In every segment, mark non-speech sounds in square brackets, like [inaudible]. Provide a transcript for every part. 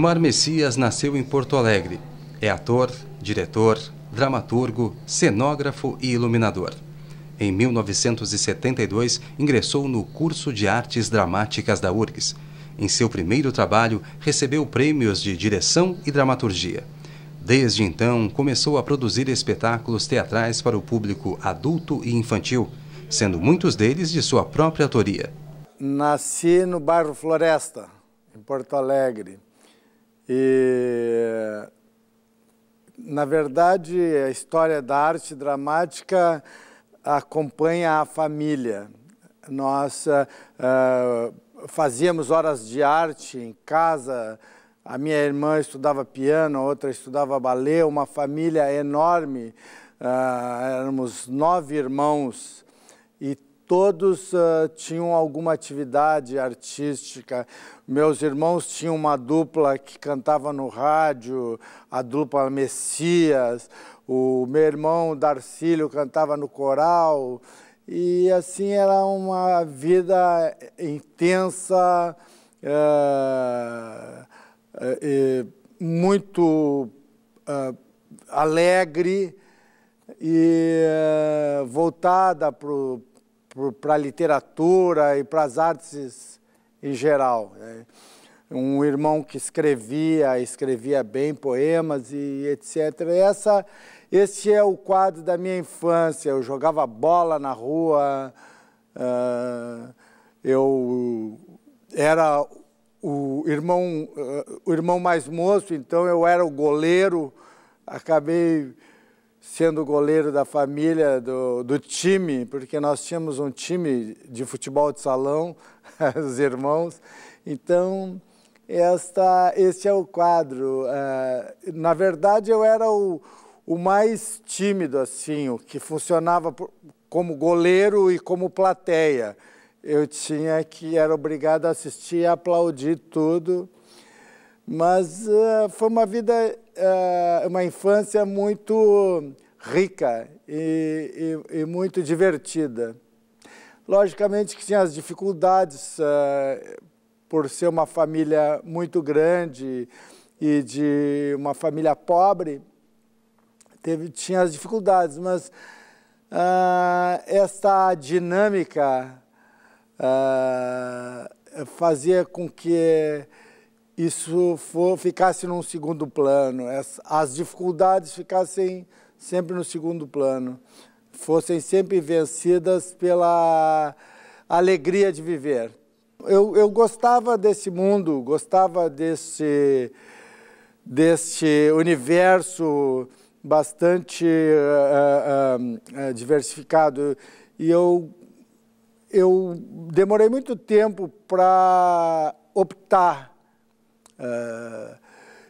Gilmar Messias nasceu em Porto Alegre. É ator, diretor, dramaturgo, cenógrafo e iluminador. Em 1972, ingressou no curso de artes dramáticas da URGS. Em seu primeiro trabalho, recebeu prêmios de direção e dramaturgia. Desde então, começou a produzir espetáculos teatrais para o público adulto e infantil, sendo muitos deles de sua própria autoria. Nasci no bairro Floresta, em Porto Alegre. E, na verdade, a história da arte dramática acompanha a família. Nós uh, fazíamos horas de arte em casa, a minha irmã estudava piano, outra estudava balé, uma família enorme. Uh, éramos nove irmãos todos uh, tinham alguma atividade artística. Meus irmãos tinham uma dupla que cantava no rádio, a dupla Messias. O meu irmão Darcílio cantava no coral. E assim era uma vida intensa, uh, muito ah, alegre e eh, voltada para o para a literatura e para as artes em geral. Né? Um irmão que escrevia, escrevia bem poemas e etc. Essa, esse é o quadro da minha infância. Eu jogava bola na rua, uh, eu era o irmão, uh, o irmão mais moço, então eu era o goleiro, acabei sendo goleiro da família, do, do time, porque nós tínhamos um time de futebol de salão, [laughs] os irmãos. Então, esta, este é o quadro. Uh, na verdade, eu era o, o mais tímido, assim, o que funcionava por, como goleiro e como plateia. Eu tinha que, era obrigado a assistir e aplaudir tudo. Mas uh, foi uma vida uh, uma infância muito rica e, e, e, muito divertida. Logicamente que tinha as dificuldades uh, por ser uma família muito grande e de uma família pobre, teve, tinha as dificuldades, mas uh, eh, essa dinâmica uh, fazia com que isso for, ficasse num segundo plano, as, dificuldades ficassem sempre no segundo plano, fossem sempre vencidas pela alegria de viver. Eu, eu gostava desse mundo, gostava desse, desse universo bastante uh, uh, uh, diversificado e eu, eu demorei muito tempo para optar ah,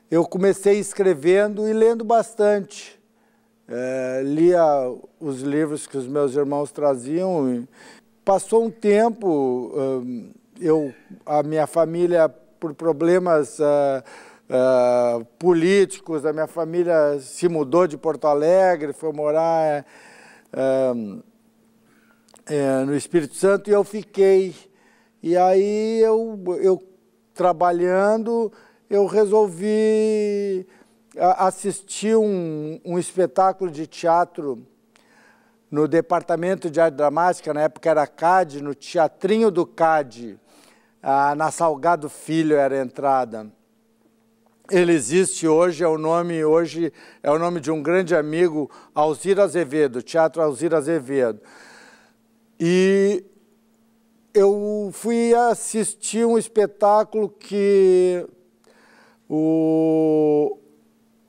eu comecei escrevendo e lendo bastante. É, lia os livros que os meus irmãos traziam. Passou um tempo, ah, eu, a minha família, por problemas uh, uh, políticos, a minha família se mudou de Porto Alegre, foi morar uh, no Espírito Santo e eu fiquei. E aí eu, eu trabalhando, eu resolvi assistir um, um espetáculo de teatro no Departamento de Arte Dramática, na época era CAD, no Teatrinho do CAD, ah, na Salgado Filho era a entrada. Ele existe hoje, é o nome hoje é o nome de um grande amigo, Alzira Azevedo, Teatro Alzira Azevedo. E eu fui assistir um espetáculo que o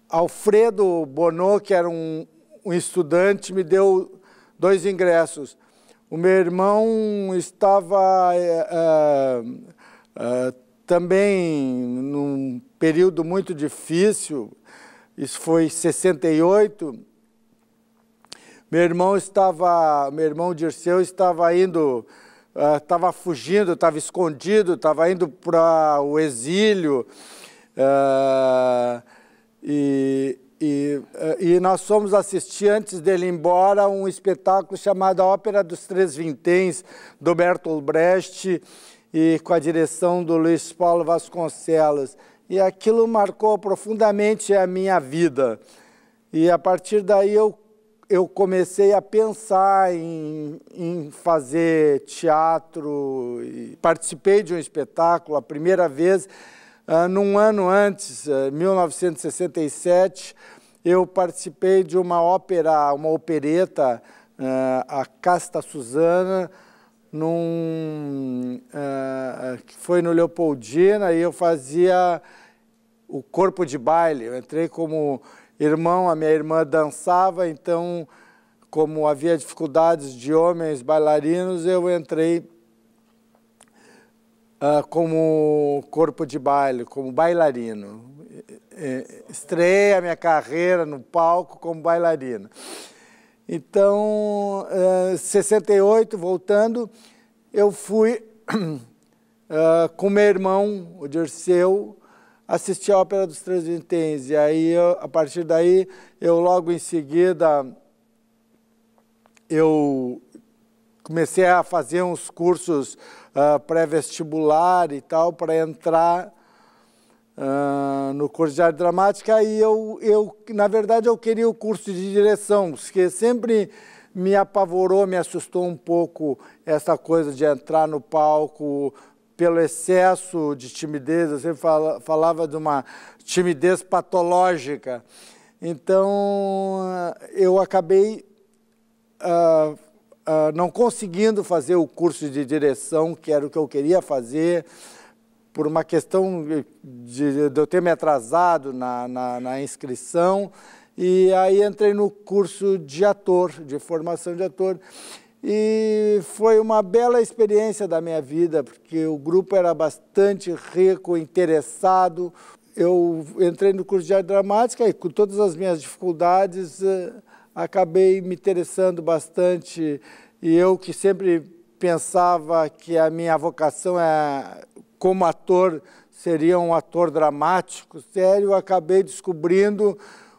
Alfredo Bonô, que era um, um estudante, me deu dois ingressos. O meu irmão estava eh, eh, eh, também num período muito difícil, isso foi 68. Meu irmão estava, meu irmão Dirceu estava indo estava ah, uh, fugindo, estava escondido, estava indo para o exílio. Uh, e, e, uh, e, nós fomos assistir, antes dele ir embora, um espetáculo chamado A Ópera dos Três Vinténs, do Bertolt Brecht, e com a direção do Luiz Paulo Vasconcelos. E aquilo marcou profundamente a minha vida. E a partir daí eu eu comecei a pensar em, em fazer teatro, participei de um espetáculo a primeira vez, uh, num ano antes, uh, eh, 1967, eu participei de uma ópera, uma opereta, uh, a Casta Susana, num, uh, que foi no Leopoldina, e eu fazia o corpo de baile, eu entrei como irmão, a minha irmã dançava, então, como havia dificuldades de homens bailarinos, eu entrei uh, como corpo de baile, como bailarino. Estreiei a minha carreira no palco como bailarino. Então, uh, ah, 68, voltando, eu fui uh, [clears throat] com meu irmão, o Dirceu, assisti a Ópera dos Transvitens, e aí, eu, a partir daí, eu logo em seguida, eu comecei a fazer uns cursos uh, pré-vestibular e tal, para entrar uh, no curso de arte dramática, e eu, eu, na verdade, eu queria o curso de direção, porque sempre me apavorou, me assustou um pouco essa coisa de entrar no palco, pelo excesso de timidez, eu sempre falava de uma timidez patológica. Então, eu acabei uh, uh, não conseguindo fazer o curso de direção, que era o que eu queria fazer, por uma questão de, de eu ter me atrasado na, na, na inscrição. E aí entrei no curso de ator, de formação de ator. E foi uma bela experiência da minha vida, porque o grupo era bastante rico, interessado. Eu entrei no curso de arte dramática e, com todas as minhas dificuldades, eh, acabei me interessando bastante. E eu, que sempre pensava que a minha vocação é, como ator seria um ator dramático, sério, acabei descobrindo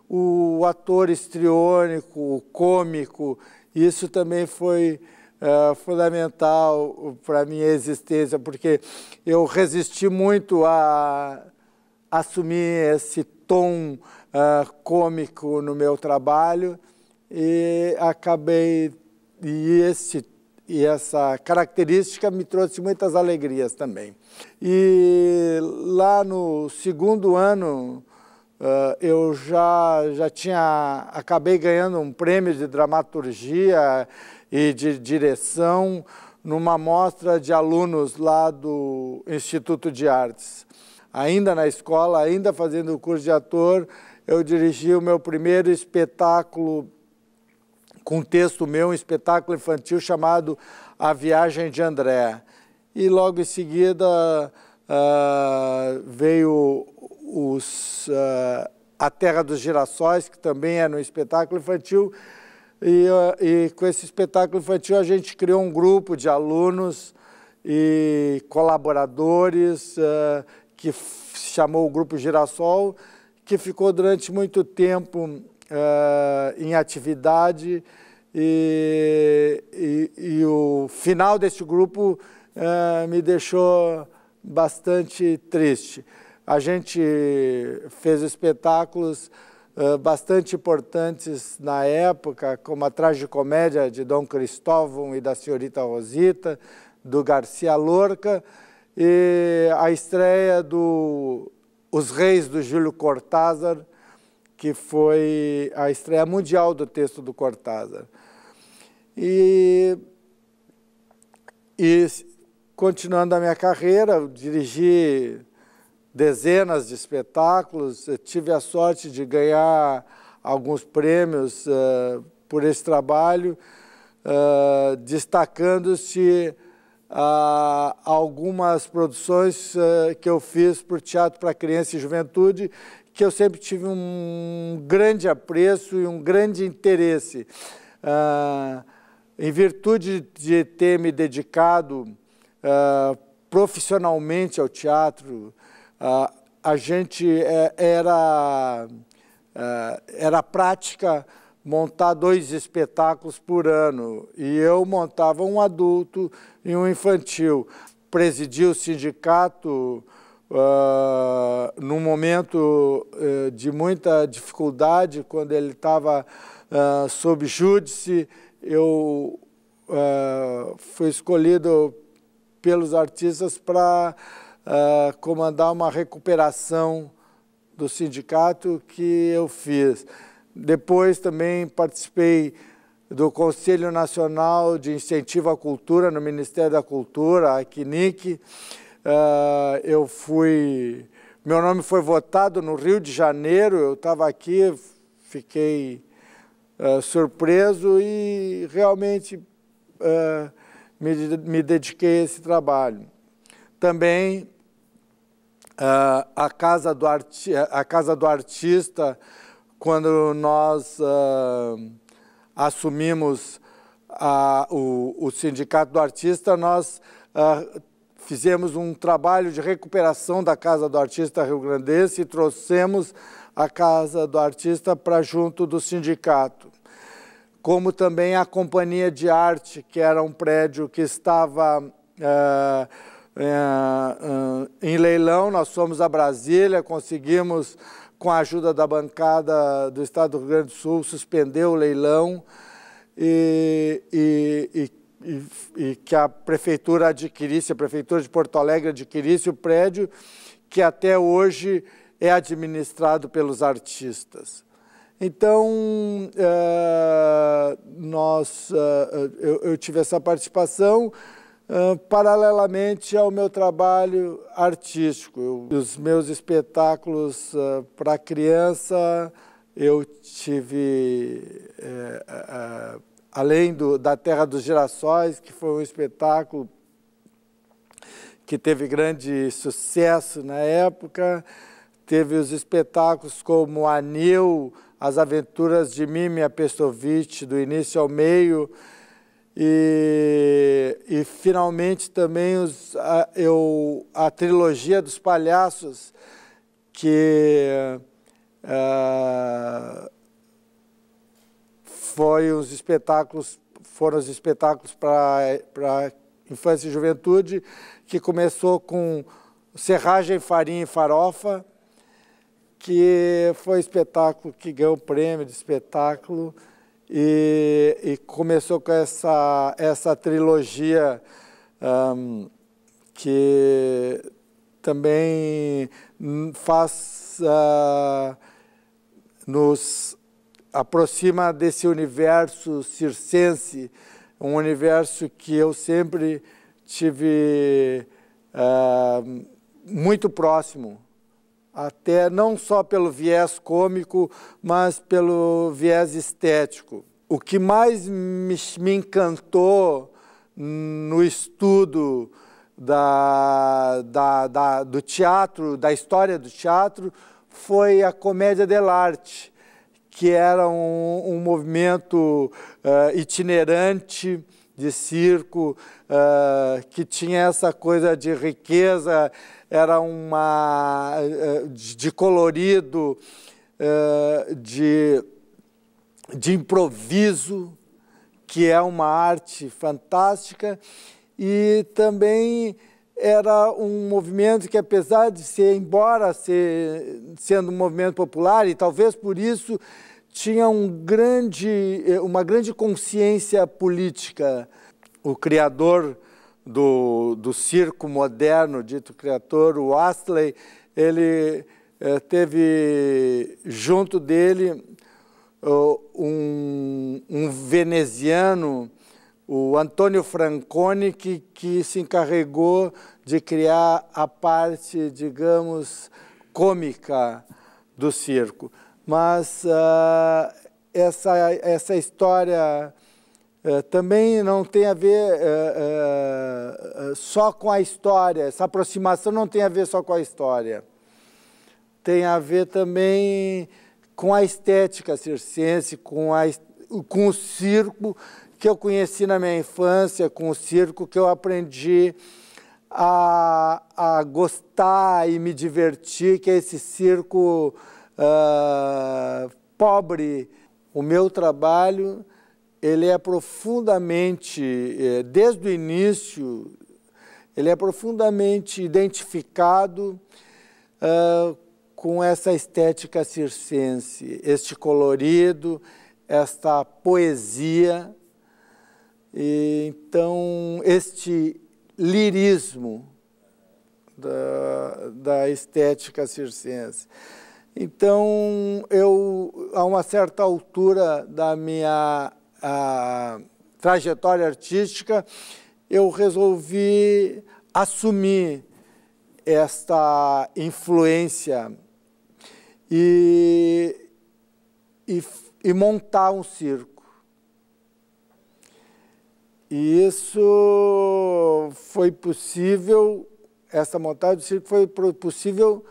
o ator estriônico o cômico. Isso também foi uh, fundamental para a minha existência, porque eu resisti muito a assumir esse tom uh, cômico no meu trabalho e acabei e esse e essa característica me trouxe muitas alegrias também. E lá no segundo ano Uh, eu já, já tinha, acabei ganhando um prêmio de dramaturgia e de direção numa mostra de alunos lá do Instituto de Artes. Ainda na escola, ainda fazendo o curso de ator, eu dirigi o meu primeiro espetáculo com texto meu, um espetáculo infantil chamado A Viagem de André. E logo em seguida uh, veio os, uh, A Terra dos Girassóis, que também é no espetáculo infantil. E, uh, e com esse espetáculo infantil a gente criou um grupo de alunos e colaboradores uh, que se chamou o Grupo Girassol, que ficou durante muito tempo em atividade e, e, e, o final deste grupo me deixou bastante triste. A gente fez espetáculos uh, bastante importantes na época, como a tragicomédia de Dom Cristóvão e da Senhorita Rosita, do Garcia Lorca, e a estreia do Os Reis, do Júlio Cortázar, que foi a estreia mundial do texto do Cortázar. E, e continuando a minha carreira, dirigi dezenas de espetáculos. tive a sorte de ganhar alguns prêmios uh, por esse trabalho, uh, destacando-se uh, algumas produções eh, que eu fiz por teatro para criança e juventude, que eu sempre tive um grande apreço e um grande interesse. Ah, em virtude de ter me dedicado ah, profissionalmente ao teatro, ah, a gente é, era, é, era prática montar dois espetáculos por ano e eu montava um adulto e um infantil. Presidi o sindicato uh, num momento uh, de muita dificuldade, quando ele estava uh, ah, sob júdice, eu uh, fui escolhido pelos artistas para uh, comandar uma recuperação do sindicato que eu fiz. Depois também participei do Conselho Nacional de Incentivo à Cultura no Ministério da Cultura, a CNIC. Uh, ah, eu fui, meu nome foi votado no Rio de Janeiro. Eu estava aqui, fiquei uh, surpreso e realmente uh, me, me dediquei a esse trabalho. Também uh, a, casa do arti a Casa do Artista, quando nós uh, assumimos ah, o, o, Sindicato do Artista, nós uh, fizemos um trabalho de recuperação da Casa do Artista Rio Grandense e trouxemos a Casa do Artista para junto do sindicato. Como também a Companhia de Arte, que era um prédio que estava uh, é, ah, em leilão, nós fomos a Brasília, conseguimos, com a ajuda da bancada do Estado do Rio Grande do Sul, suspender o leilão e, e, e, e que a prefeitura adquirisse, a prefeitura de Porto Alegre adquirisse o prédio que até hoje é administrado pelos artistas. Então, eh, nós, eh, eu, tive essa participação ah, paralelamente ao meu trabalho artístico. Eu, os meus espetáculos uh, ah, para criança, eu tive, eh, ah, além do, da Terra dos Girassóis, que foi um espetáculo que teve grande sucesso na época, teve os espetáculos como Anil, As Aventuras de Mimi Apestovitch, do início ao meio, e, e finalmente também os, a, eu, a trilogia dos palhaços, que uh, foi os espetáculos, foram os espetáculos para infância e juventude, que começou com Serragem, Farinha e Farofa, que foi um espetáculo que ganhou o prêmio de espetáculo e, e começou com essa, essa trilogia um, que também faz uh, nos aproxima desse universo circense, um universo que eu sempre tive uh, muito próximo até não só pelo viés cômico, mas pelo viés estético. O que mais me, me encantou no estudo da, da, da, do teatro, da história do teatro, foi a comédia dell'arte, que era um, um movimento uh, itinerante, de circo, uh, que tinha essa coisa de riqueza, era uma ah, de colorido, uh, de, de improviso, que é uma arte fantástica, e também era um movimento que, apesar de ser, embora ser, sendo um movimento popular, e talvez por isso tinha um grande, eh, uma grande consciência política. O criador do, do circo moderno, dito criador, o Astley, ele é, teve junto dele uh, um, um, veneziano, o Antônio Franconi, que, que se encarregou de criar a parte, digamos, cômica do circo. Mas uh, essa, essa história uh, também não tem a ver uh, só com a história, essa aproximação não tem a ver só com a história. Tem a ver também com a estética circense, com, a, com o circo que eu conheci na minha infância, com o circo que eu aprendi a, a gostar e me divertir, que é esse circo ah, pobre. O meu trabalho ele é profundamente, eh, desde o início, ele é profundamente identificado uh, com essa estética circense, este colorido, esta poesia, e, então este lirismo da, da estética circense. Então, eu, a uma certa altura da minha a, trajetória artística, eu resolvi assumir esta influência e, e, e montar um circo. E isso foi possível, essa montagem do circo foi possível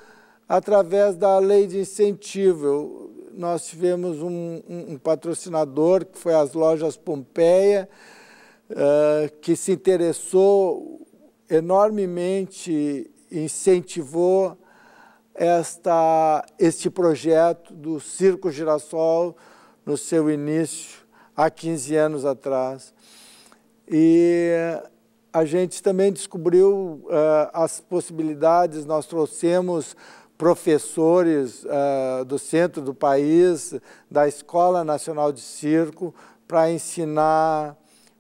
através da lei de incentivo. Nós tivemos um, um, um patrocinador, que foi as lojas Pompeia, uh, que se interessou enormemente, incentivou esta, este projeto do Circo Girassol no seu início, há 15 anos atrás. E a gente também descobriu uh, as possibilidades, nós trouxemos professores uh, do centro do país, da Escola Nacional de Circo, para ensinar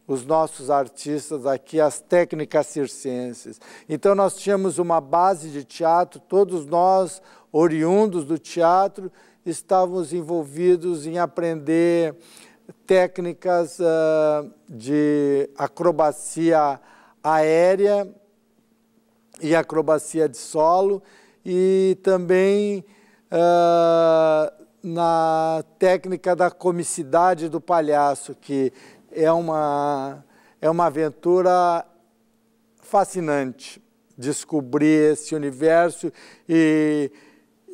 os nossos artistas aqui as técnicas circenses. Então nós tínhamos uma base de teatro, todos nós, oriundos do teatro, estávamos envolvidos em aprender técnicas uh, de acrobacia aérea e acrobacia de solo, e também uh, na técnica da comicidade do palhaço, que é uma, é uma aventura fascinante descobrir esse universo e,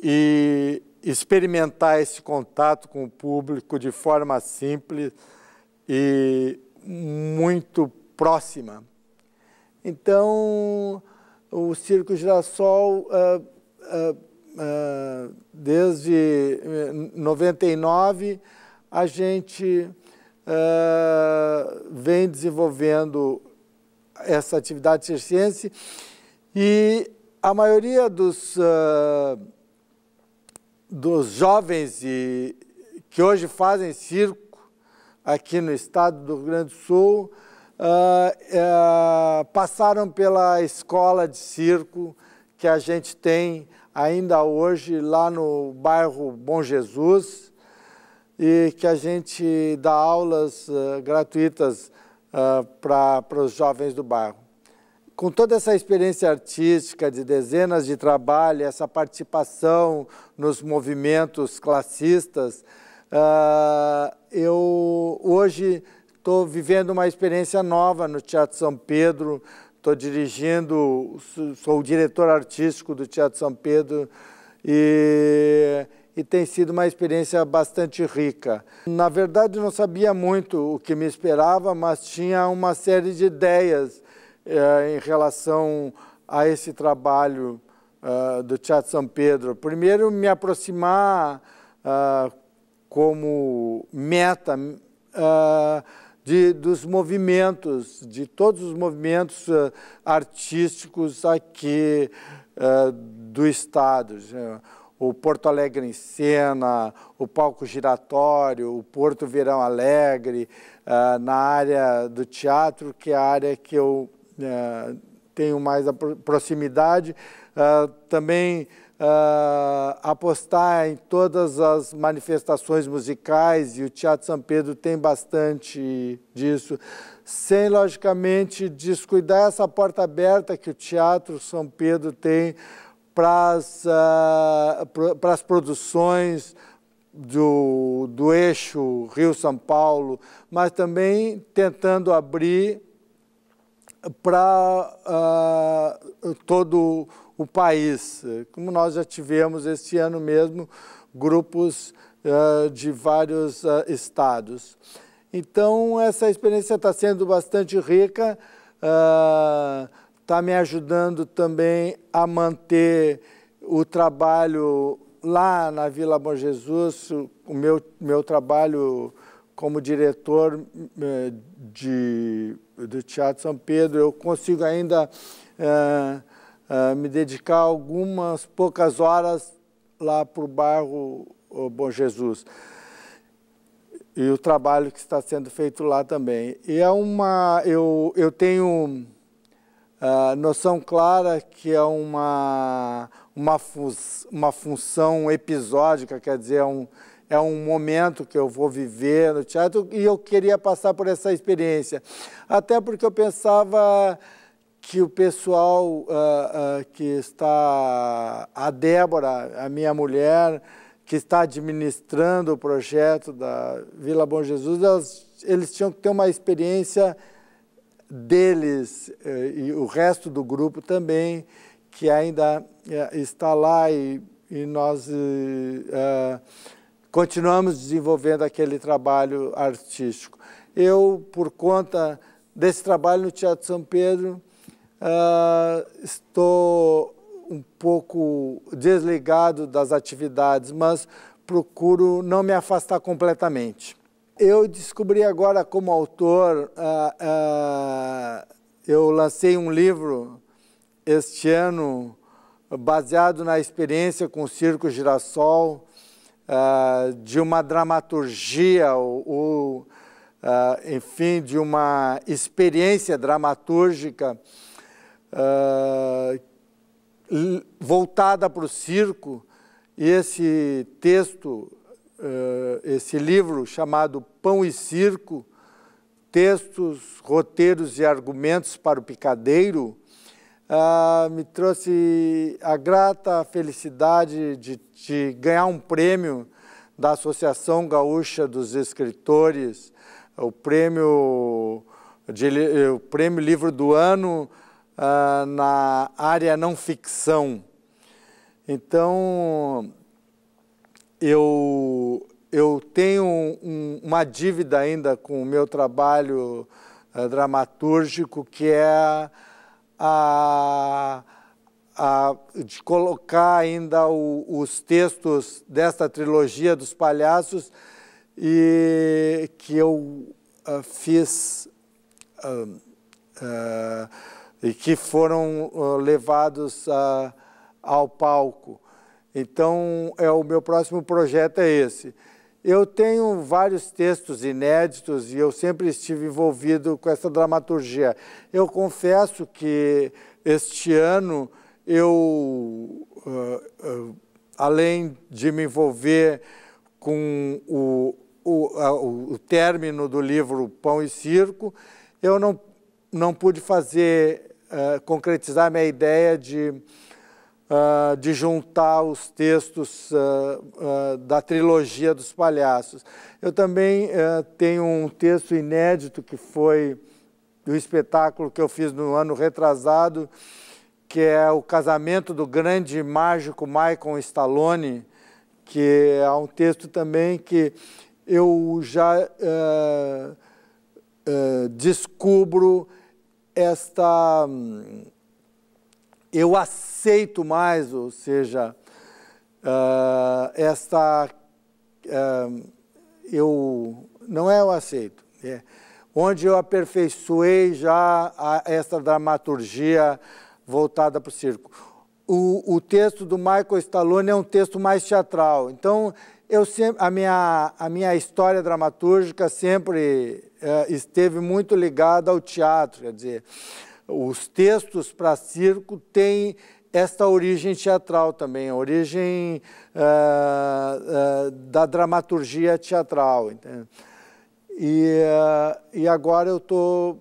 e experimentar esse contato com o público de forma simples e muito próxima. Então, o Circo Girassol uh, ah, ah, desde 99 eh, a gente ah, vem desenvolvendo essa atividade circense e a maioria dos, dos jovens e, que hoje fazem circo aqui no estado do Rio Grande do Sul eh, passaram pela escola de circo que a gente tem ainda hoje lá no bairro Bom Jesus e que a gente dá aulas uh, gratuitas uh, eh, para os jovens do bairro. Com toda essa experiência artística de dezenas de trabalho essa participação nos movimentos classistas, uh, eu hoje estou vivendo uma experiência nova no Teatro São Pedro, estou dirigindo, sou o diretor artístico do Teatro São Pedro e, e tem sido uma experiência bastante rica. Na verdade, não sabia muito o que me esperava, mas tinha uma série de ideias eh, em relação a esse trabalho eh, do Teatro São Pedro. Primeiro, me aproximar ah, como meta ah, de, dos movimentos, de todos os movimentos eh, artísticos aqui eh, do Estado. O Porto Alegre em Cena, o Palco Giratório, o Porto Verão Alegre, eh, na área do teatro, que é a área que eu tenho mais proximidade. Também uh, apostar em todas as manifestações musicais, e o Teatro São Pedro tem bastante disso, sem, logicamente, descuidar essa porta aberta que o Teatro São Pedro tem para as, uh, ah, para as produções do, do eixo Rio-São Paulo, mas também tentando abrir para uh, ah, todo o país, como nós já tivemos este ano mesmo grupos uh, de vários uh, estados. Então, essa experiência está sendo bastante rica, está eh, uh, me ajudando também a manter o trabalho lá na Vila Bom Jesus, o meu, meu trabalho como diretor de, do Teatro São Pedro, eu consigo ainda uh, uh, me dedicar algumas poucas horas lá para o bairro Bom Jesus. E o trabalho que está sendo feito lá também. E é uma. Eu, eu tenho uh, noção clara que é uma, uma, fu uma função episódica, quer dizer, é um, é um momento que eu vou viver no teatro e eu queria passar por essa experiência. Até porque eu pensava que o pessoal uh, uh, que está, a Débora, a minha mulher, que está administrando o projeto da Vila Bom Jesus, elas, eles tinham que ter uma experiência deles uh, e o resto do grupo também, que ainda eh, está lá e, e nós eh, continuamos desenvolvendo aquele trabalho artístico. Eu, por conta desse trabalho no Teatro São Pedro, Uh, estou um pouco desligado das atividades, mas procuro não me afastar completamente. Eu descobri agora como autor, uh, uh, eu lancei um livro este ano baseado na experiência com o Circo Girassol, uh, de uma dramaturgia, ou, ou enfim, de uma experiência dramatúrgica ah, voltada para o circo, e esse texto, uh, esse livro chamado Pão e Circo, Textos, Roteiros e Argumentos para o Picadeiro, uh, me trouxe a grata felicidade de, de ganhar um prêmio da Associação Gaúcha dos Escritores, o prêmio, de, o prêmio Livro do Ano uh, na área não ficção. Então, eu, eu tenho um, uma dívida ainda com o meu trabalho uh, dramatúrgico, que é a, a, de colocar ainda o, os textos desta trilogia dos palhaços e que eu uh, fiz uh, e que foram uh, levados ah, ao palco. Então, é o meu próximo projeto é esse. Eu tenho vários textos inéditos e eu sempre estive envolvido com essa dramaturgia. Eu confesso que este ano eu, uh, uh, além de me envolver com o, o, o término do livro Pão e Circo, eu não, não pude fazer eh, concretizar minha ideia de, uh, de juntar os textos uh, da trilogia dos palhaços. Eu também eh, tenho um texto inédito que foi do espetáculo que eu fiz no ano retrasado, que é o casamento do grande mágico Michael Stallone, que é um texto também que eu já Uh, descubro esta. Hum, eu aceito mais, ou seja, uh, esta. Uh, eu. Não é o aceito, é, onde eu aperfeiçoei já a, esta dramaturgia voltada para o circo. O, o texto do Michael Stallone é um texto mais teatral, então eu sempre, a, minha, a minha história dramatúrgica sempre é, esteve muito ligada ao teatro, quer dizer, os textos para circo têm esta origem teatral também, a origem é, é, da dramaturgia teatral. Entende? E, é, e agora eu estou.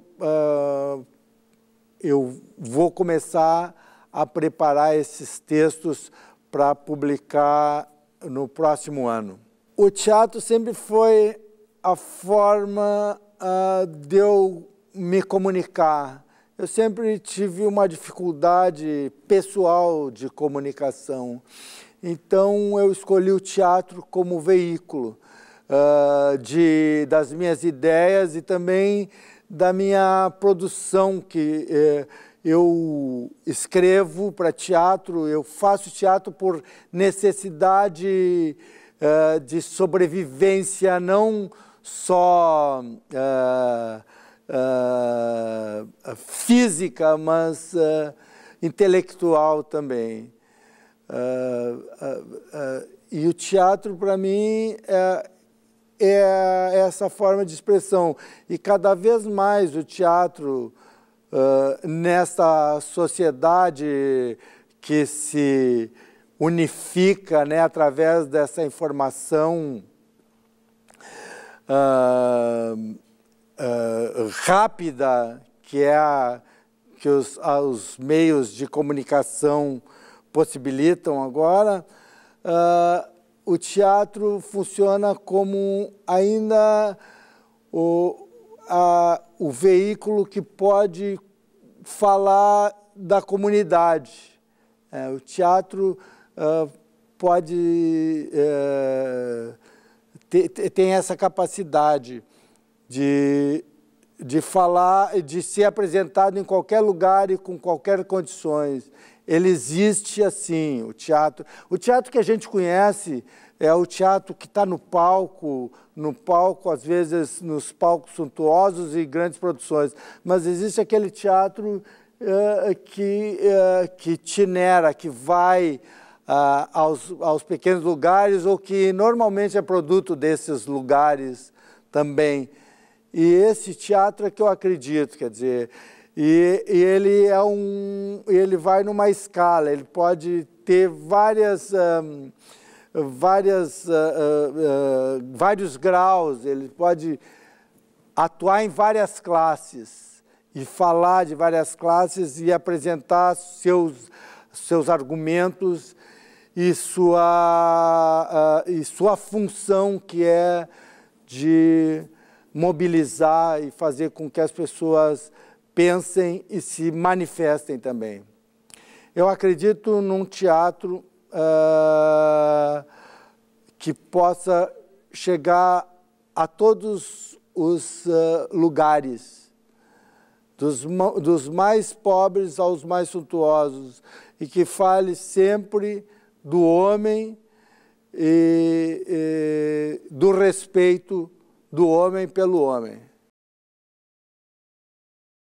eu vou começar a preparar esses textos para publicar no próximo ano. O teatro sempre foi a forma uh, de eu me comunicar. Eu sempre tive uma dificuldade pessoal de comunicação. Então eu escolhi o teatro como veículo uh, de, das minhas ideias e também da minha produção que eh, eu escrevo para teatro, eu faço teatro por necessidade uh, de sobrevivência, não só uh, uh, física, mas intelectual também. e o teatro, para mim, é, é essa forma de expressão. E cada vez mais o teatro uh, nessa sociedade que se unifica né, através dessa informação uh, uh, rápida que é a, que os, a, os meios de comunicação possibilitam agora, uh, o teatro funciona como ainda o, a, o veículo que pode falar da comunidade. É, o teatro uh, pode uh, é, ter, tem essa capacidade de, de falar, de ser apresentado em qualquer lugar e com qualquer condições. Ele existe assim, o teatro. O teatro que a gente conhece é o teatro que está no palco, no palco, às vezes nos palcos suntuosos e grandes produções, mas existe aquele teatro uh, que, uh, que tinera, que vai uh, aos, aos pequenos lugares ou que normalmente é produto desses lugares também. E esse teatro é que eu acredito, quer dizer, e, e ele é um, ele vai numa escala, ele pode ter várias um, ah, várias, uh, uh, vários graus, ele pode atuar em várias classes e falar de várias classes e apresentar seus, seus argumentos e sua, uh, e sua função, que é de mobilizar e fazer com que as pessoas pensem e se manifestem também. Eu acredito num teatro uh, que possa chegar a todos os uh, lugares, dos, dos mais pobres aos mais suntuosos, e que fale sempre do homem e, e do respeito do homem pelo homem.